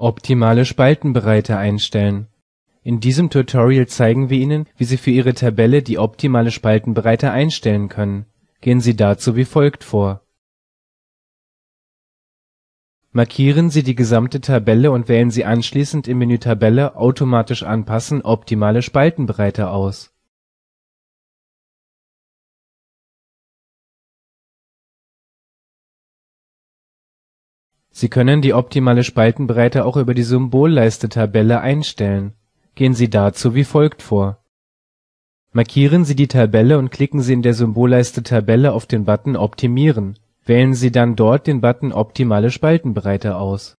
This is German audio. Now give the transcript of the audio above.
Optimale Spaltenbreite einstellen. In diesem Tutorial zeigen wir Ihnen, wie Sie für Ihre Tabelle die optimale Spaltenbreite einstellen können. Gehen Sie dazu wie folgt vor: Markieren Sie die gesamte Tabelle und wählen Sie anschließend im Menü Tabelle automatisch anpassen optimale Spaltenbreite aus Sie können die optimale Spaltenbreite auch über die Symbolleiste-Tabelle einstellen. Gehen Sie dazu wie folgt vor: Markieren Sie die Tabelle und klicken Sie in der Symbolleiste Tabelle auf den Button Optimieren. Wählen Sie dann dort den Button Optimale Spaltenbreite aus